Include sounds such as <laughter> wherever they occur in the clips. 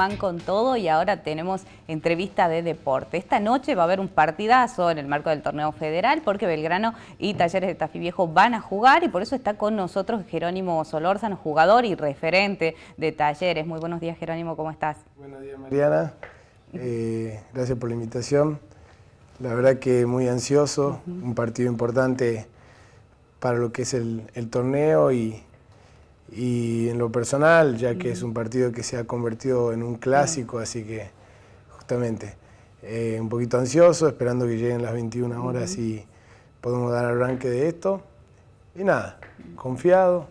van con todo y ahora tenemos entrevista de deporte. Esta noche va a haber un partidazo en el marco del torneo federal porque Belgrano y Talleres de Tafí Viejo van a jugar y por eso está con nosotros Jerónimo Solórzano, jugador y referente de Talleres. Muy buenos días Jerónimo, ¿cómo estás? Buenos días Mariana, eh, gracias por la invitación. La verdad que muy ansioso, un partido importante para lo que es el torneo y, y en lo personal, ya que es un partido que se ha convertido en un clásico, así que justamente eh, un poquito ansioso, esperando que lleguen las 21 horas y podemos dar arranque de esto. Y nada, confiado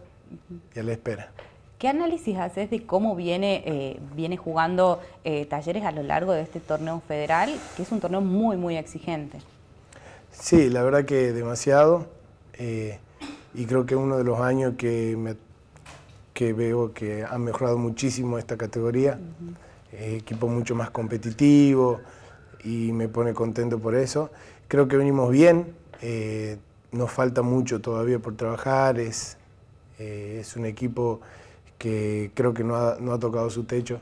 y a la espera. ¿Qué análisis haces de cómo viene, eh, viene jugando eh, Talleres a lo largo de este torneo federal, que es un torneo muy, muy exigente? Sí, la verdad que demasiado. y creo que uno de los años que me que veo que han mejorado muchísimo esta categoría, eh, equipo mucho más competitivo y me pone contento por eso. Creo que venimos bien, eh, nos falta mucho todavía por trabajar, es, eh, es un equipo que creo que no ha, no ha tocado su techo,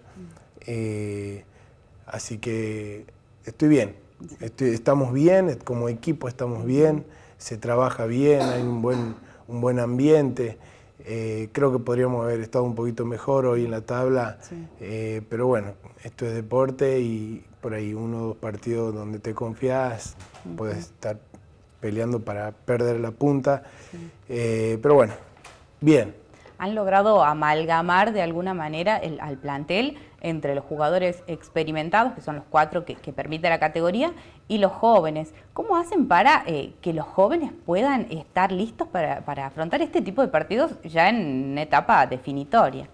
así que estoy bien, estamos bien, como equipo estamos bien, se trabaja bien, hay un buen, un buen ambiente. Eh, creo que podríamos haber estado un poquito mejor hoy en la tabla, eh, pero bueno, esto es deporte y por ahí uno o dos partidos donde te confías, puedes estar peleando para perder la punta, eh, pero bueno, bien. Han logrado amalgamar de alguna manera el, al plantel entre los jugadores experimentados, que son los cuatro que, permite la categoría, y los jóvenes. ¿Cómo hacen para eh, que los jóvenes puedan estar listos para, afrontar este tipo de partidos ya en etapa definitoria?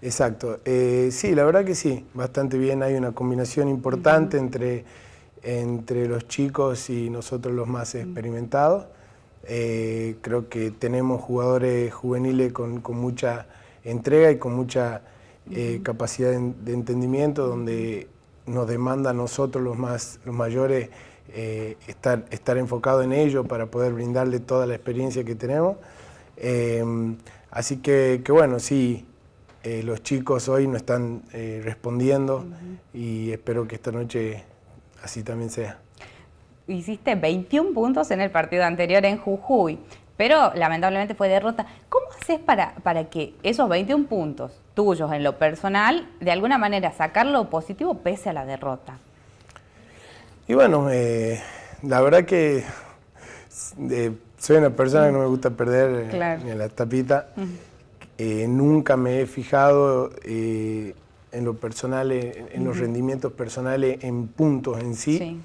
Exacto. Eh, sí, la verdad que sí, bastante bien. Hay una combinación importante entre, entre los chicos y nosotros los más mm. experimentados. Eh, creo que tenemos jugadores juveniles con mucha entrega y con mucha eh, capacidad de, entendimiento, donde nos demanda a nosotros los, más, los mayores eh, estar, estar enfocado en ello para poder brindarle toda la experiencia que tenemos. Em, así que, bueno, sí, eh, los chicos hoy no están respondiendo y espero que esta noche así también sea. Hiciste 21 puntos en el partido anterior en Jujuy, pero lamentablemente fue derrota. ¿Cómo haces para, para que esos 21 puntos tuyos en lo personal, de alguna manera sacar lo positivo pese a la derrota. Y bueno, eh, la verdad que eh, soy una persona que no me gusta perder en eh, la tapita. nunca me he fijado en lo personal, en, los rendimientos personales, en puntos en sí,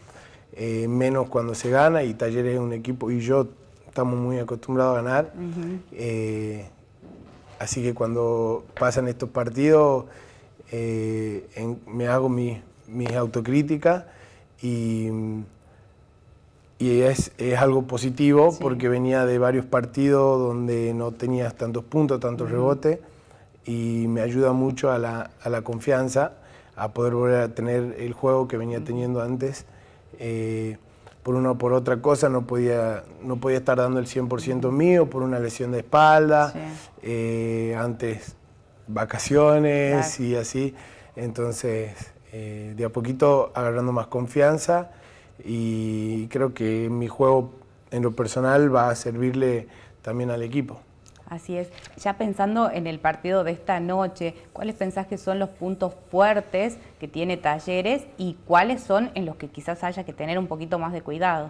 menos cuando se gana y Talleres es un equipo y yo estamos muy acostumbrados a ganar. Así que cuando pasan estos partidos, eh, me hago mis mi autocríticas y, es, algo positivo porque venía de varios partidos donde no tenías tantos puntos, tantos rebotes y me ayuda mucho a la, confianza, a poder volver a tener el juego que venía teniendo antes. Eh, por una o por otra cosa no podía, no podía estar dando el 100% mío, por una lesión de espalda, eh, antes vacaciones y así. Entonces, eh, de a poquito agarrando más confianza y creo que mi juego en lo personal va a servirle también al equipo. Así es. Ya pensando en el partido de esta noche, ¿cuáles pensás que son los puntos fuertes que tiene Talleres y cuáles son en los que quizás haya que tener un poquito más de cuidado?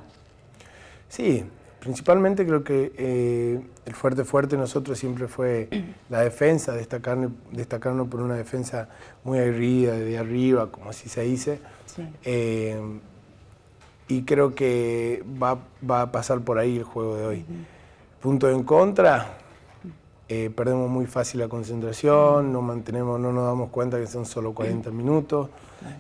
Sí, principalmente creo que eh, el fuerte fuerte de nosotros siempre fue <clears throat> la defensa, destacarnos, por una defensa muy aguerrida, de arriba, como así se dice. Eh, y creo que va, a pasar por ahí el juego de hoy. Punto en contra, eh, perdemos muy fácil la concentración, no mantenemos, no nos damos cuenta que son solo 40 minutos,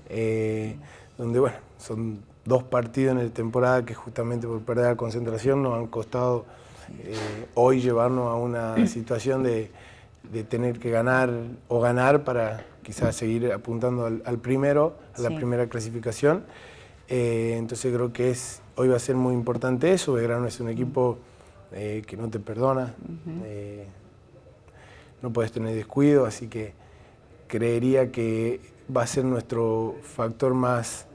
eh, donde bueno, son dos partidos en la temporada que justamente por perder la concentración nos han costado eh, hoy llevarnos a una situación de, tener que ganar o ganar para quizás seguir apuntando al, primero, a la primera clasificación. entonces creo que es, hoy va a ser muy importante eso. Belgrano es un equipo que no te perdona no puedes tener descuido, así que creería que va a ser nuestro factor más,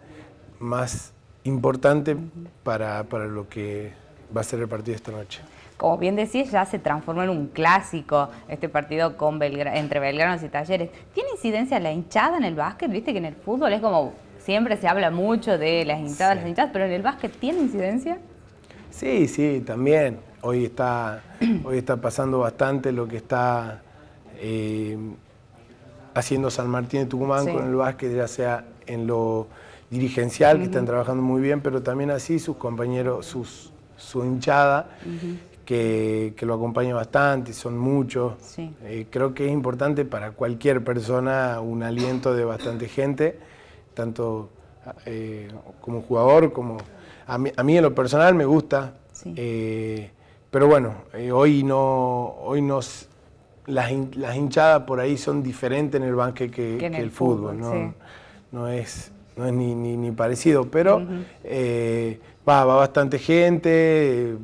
más importante para, lo que va a ser el partido esta noche como bien decís, ya se transformó en un clásico este partido con entre Belgranos y Talleres. ¿Tiene incidencia la hinchada en el básquet? Viste que en el fútbol es como siempre se habla mucho de las hinchadas, las hinchadas, pero en el básquet ¿tiene incidencia? Sí, sí, también. Hoy está, hoy está pasando bastante lo que está eh, haciendo San Martín de Tucumán con el básquet, ya sea en lo dirigencial, que están trabajando muy bien, pero también así sus compañeros, sus, su hinchada, que, lo acompaña bastante, son muchos. Eh, creo que es importante para cualquier persona un aliento de bastante gente, tanto eh, como jugador, como... A mí, en lo personal me gusta, pero bueno, hoy no... Hoy nos las, las, hinchadas por ahí son diferentes en el banque que, el, fútbol, ¿no? es, ni, ni, parecido, pero eh, va, va bastante gente, eh,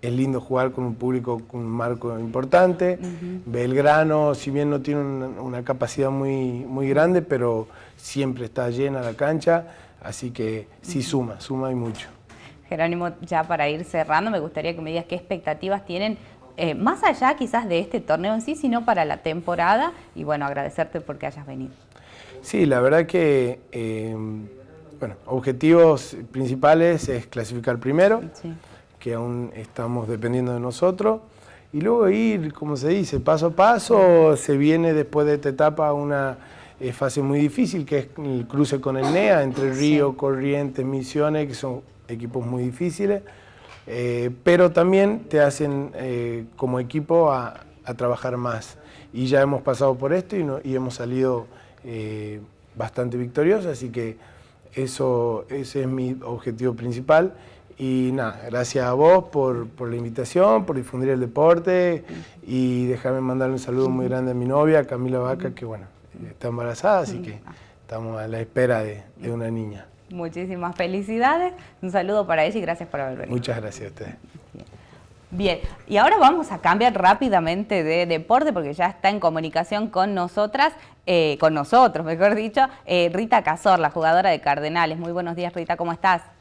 es lindo jugar con un público con un marco importante. Belgrano, si bien no tiene una, capacidad muy, muy grande, pero siempre está llena la cancha, así que sí suma, suma y mucho. Jerónimo, ya para ir cerrando, me gustaría que me digas qué expectativas tienen eh, más allá quizás de este torneo en sí, sino para la temporada. Y bueno, agradecerte porque hayas venido. Sí, la verdad que, eh, bueno, objetivos principales es clasificar primero, que aún estamos dependiendo de nosotros. Y luego ir, como se dice, paso a paso, se viene después de esta etapa una eh, fase muy difícil, que es el cruce con el NEA, entre Río, Corrientes, Misiones, que son equipos muy difíciles. Eh, pero también te hacen eh, como equipo a, trabajar más. Y ya hemos pasado por esto y, hemos salido eh, bastante victoriosos, así que eso, ese es mi objetivo principal. Y nada, gracias a vos por, la invitación, por difundir el deporte y dejarme mandarle un saludo muy grande a mi novia, Camila Vaca, que bueno, está embarazada, así que estamos a la espera de una niña. Muchísimas felicidades. Un saludo para ella y gracias por haber venido. Muchas gracias a usted. Bien, y ahora vamos a cambiar rápidamente de deporte porque ya está en comunicación con nosotras, eh, con nosotros, mejor dicho, eh, Rita Cazor, la jugadora de Cardenales. Muy buenos días, Rita, ¿cómo estás?